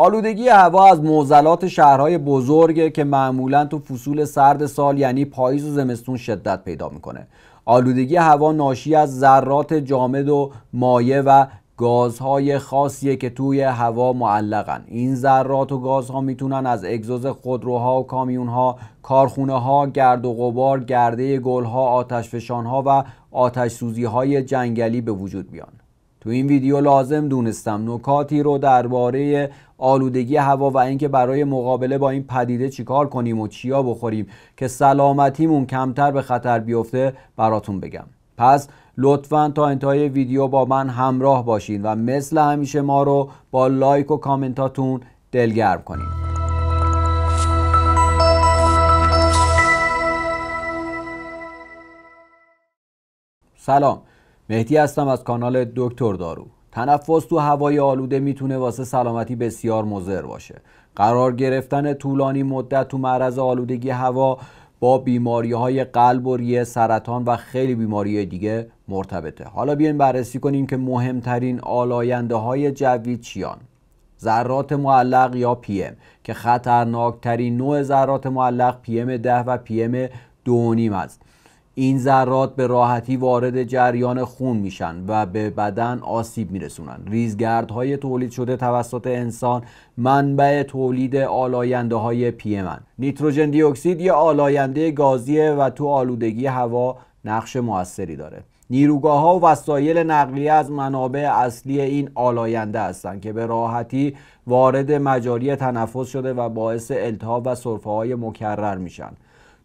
آلودگی هوا از موزلات شهرهای بزرگه که معمولا تو فصول سرد سال یعنی پاییز و زمستون شدت پیدا میکنه آلودگی هوا ناشی از ذرات جامد و مایع و گازهای خاصیه که توی هوا معلقن این ذرات و گازها میتونن از اگزوز خودروها و کامیونها کارخونه ها گرد و غبار گرده گلها آتشفشانها و آتش سوزی های جنگلی به وجود بیان تو این ویدیو لازم دونستم نکاتی رو درباره آلودگی هوا و اینکه برای مقابله با این پدیده چیکار کنیم و چیا بخوریم که سلامتیمون کمتر به خطر بیفته براتون بگم پس لطفا تا انتهای ویدیو با من همراه باشین و مثل همیشه ما رو با لایک و کامنتاتون دلگرم کنید سلام مهدی هستم از کانال دکتر دارو تنفس تو هوای آلوده میتونه واسه سلامتی بسیار مضر باشه قرار گرفتن طولانی مدت تو معرض آلودگی هوا با بیماری های قلب و ریه سرطان و خیلی بیماری دیگه مرتبطه حالا بیاین بررسی کنیم که مهمترین آلاینده های جوی چیان ذرات معلق یا پیم که خطرناکترین نوع ذرات معلق پیم ده و دو دونیم است این ذرات به راحتی وارد جریان خون میشن و به بدن آسیب میرسونن های تولید شده توسط انسان منبع تولید آلاینده های پیمن نیتروژن دیوکسید یه آلاینده گازیه و تو آلودگی هوا نقش موثری داره نیروگاه ها و وسایل نقلیه از منابع اصلی این آلاینده هستند که به راحتی وارد مجاری تنفس شده و باعث التهاب و سرفه های مکرر میشن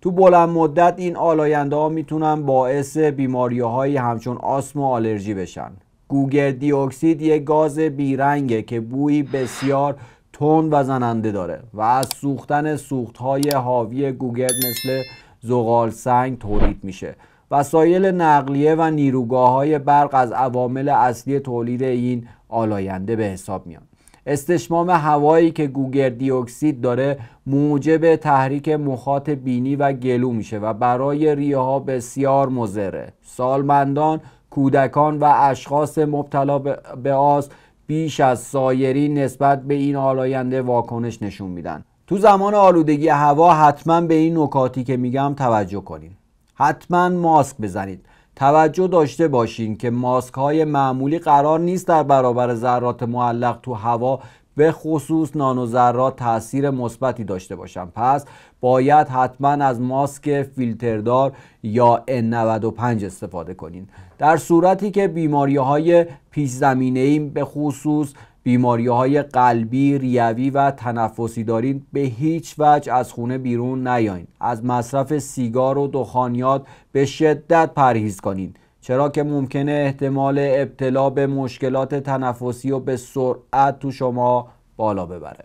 تو بلند مدت این آلاینده ها میتونن باعث بیماری های همچون آسم و آلرژی بشن گوگردی اکسید یه گاز بیرنگه که بوی بسیار تند و زننده داره و از سوختن سوخت های حاوی گوگرد مثل زغال سنگ تولید میشه وسایل نقلیه و نیروگاه های برق از عوامل اصلی تولید این آلاینده به حساب میان استشمام هوایی که گوگر دیوکسید داره موجب تحریک مخاط بینی و گلو میشه و برای ریه ها بسیار مزره سالمندان کودکان و اشخاص مبتلا به آس بیش از سایرین نسبت به این آلاینده واکنش نشون میدن تو زمان آلودگی هوا حتما به این نکاتی که میگم توجه کنیم. حتما ماسک بزنید توجه داشته باشین که ماسک های معمولی قرار نیست در برابر ذرات معلق تو هوا به خصوص نانو ذرات تاثیر مثبتی داشته باشن پس باید حتما از ماسک فیلتردار یا N95 استفاده کنین در صورتی که بیماری های پیش زمینه به خصوص بیماری های قلبی، ریوی و تنفسی دارین به هیچ وجه از خونه بیرون نیاین. از مصرف سیگار و دخانیات به شدت پرهیز کنین. چرا که ممکنه احتمال ابتلا به مشکلات تنفسی و به سرعت تو شما بالا ببره.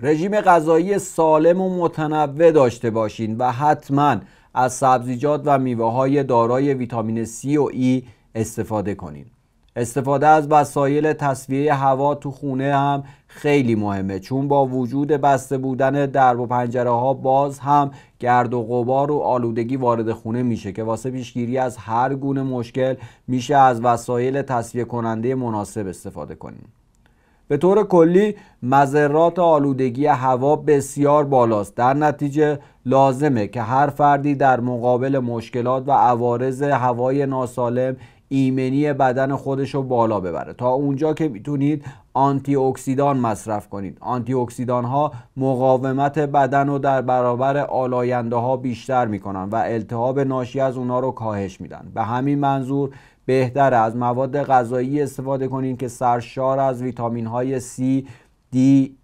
رژیم غذایی سالم و متنوع داشته باشین و حتما از سبزیجات و میوه های دارای ویتامین C و E استفاده کنین. استفاده از وسایل تصویه هوا تو خونه هم خیلی مهمه چون با وجود بسته بودن درب و پنجره ها باز هم گرد و غبار و آلودگی وارد خونه میشه که واسه پیشگیری از هر گونه مشکل میشه از وسایل تصویه کننده مناسب استفاده کنیم به طور کلی مذرات آلودگی هوا بسیار بالاست در نتیجه لازمه که هر فردی در مقابل مشکلات و عوارض هوای ناسالم ایمنی بدن خودش رو بالا ببره تا اونجا که میتونید آنتی اکسیدان مصرف کنید آنتی اکسیدان ها مقاومت بدن رو در برابر آلاینده ها بیشتر میکنن و التهاب ناشی از اونا رو کاهش میدن به همین منظور بهتر از مواد غذایی استفاده کنید که سرشار از ویتامین های C, D,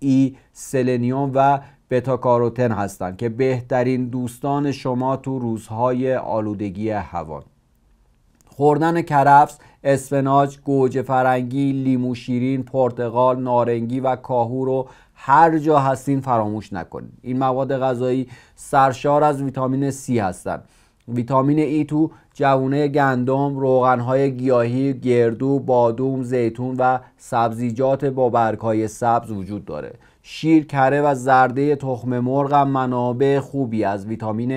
E, سلنیوم و بتا کاروتن هستند که بهترین دوستان شما تو روزهای آلودگی هوان. خوردن کرفس اسفناج گوجه فرنگی لیمو شیرین پرتقال نارنگی و کاهو رو هر جا هستین فراموش نکنید این مواد غذایی سرشار از ویتامین C هستند ویتامین ای e تو جوونه گندم، روغنهای گیاهی، گردو، بادوم، زیتون و سبزیجات با برگهای سبز وجود داره. شیر، کره و زرده تخم مرغ منابع خوبی از ویتامین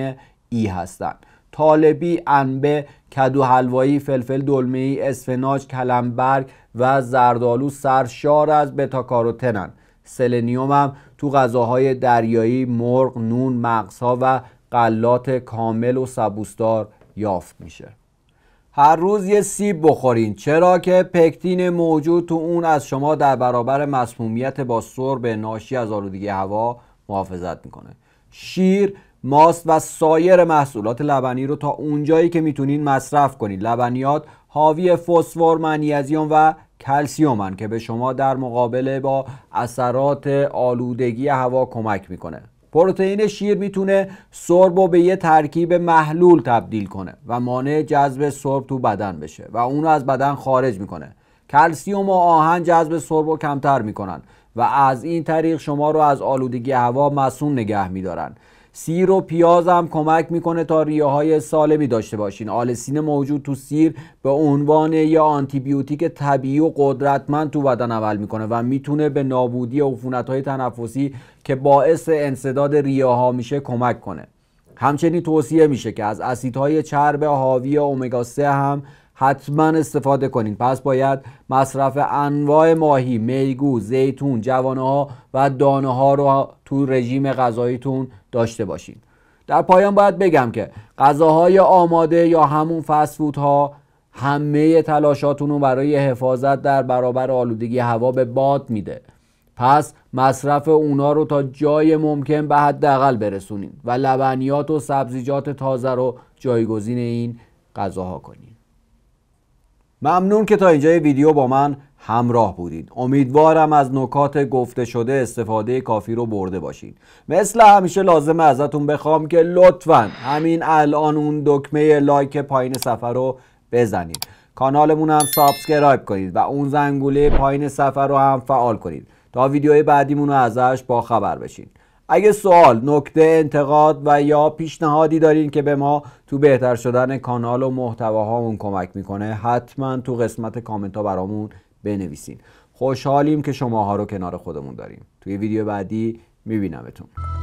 ای e هستند. طالبی انبه کدو حلوایی فلفل دلمه ای اسفناج کلمبرگ و زردالو سرشار از بتاکاروتنن سلنیوم هم تو غذاهای دریایی مرغ نون مغزها و قلات کامل و سبوسدار یافت میشه هر روز یه سیب بخورین چرا که پکتین موجود تو اون از شما در برابر مسمومیت با سرب ناشی از آلودگی هوا محافظت میکنه شیر ماست و سایر محصولات لبنی رو تا اونجایی که میتونین مصرف کنید لبنیات حاوی فسفر، منیزیم و کلسیومن که به شما در مقابله با اثرات آلودگی هوا کمک میکنه پروتئین شیر میتونه سرب رو به یه ترکیب محلول تبدیل کنه و مانع جذب سرب تو بدن بشه و اون رو از بدن خارج میکنه کلسیوم و آهن جذب سرب رو کمتر میکنن و از این طریق شما رو از آلودگی هوا مسون نگه میدارن سیر و پیاز هم کمک میکنه تا ریه های سالمی داشته باشین آلسین موجود تو سیر به عنوان یه آنتیبیوتیک طبیعی و قدرتمند تو بدن عمل میکنه و میتونه به نابودی عفونت های تنفسی که باعث انصداد ریه ها میشه کمک کنه همچنین توصیه میشه که از اسیدهای چرب حاوی اومگا 3 هم حتما استفاده کنید پس باید مصرف انواع ماهی میگو زیتون جوانه ها و دانه ها رو تو رژیم غذاییتون داشته باشین در پایان باید بگم که غذاهای آماده یا همون فسفوت ها همه تلاشاتون رو برای حفاظت در برابر آلودگی هوا به باد میده پس مصرف اونا رو تا جای ممکن به حداقل برسونید و لبنیات و سبزیجات تازه رو جایگزین این غذاها کنید ممنون که تا اینجای ویدیو با من همراه بودید امیدوارم از نکات گفته شده استفاده کافی رو برده باشید مثل همیشه لازمه ازتون بخوام که لطفا همین الان اون دکمه لایک پایین سفر رو بزنید کانالمون هم سابسکرایب کنید و اون زنگوله پایین سفر رو هم فعال کنید تا ویدیوهای بعدیمون رو ازش با خبر بشید اگه سوال نکته انتقاد و یا پیشنهادی دارین که به ما تو بهتر شدن کانال و محتواهامون کمک میکنه حتما تو قسمت کامنت ها برامون بنویسین خوشحالیم که شماها رو کنار خودمون داریم توی ویدیو بعدی میبینمتون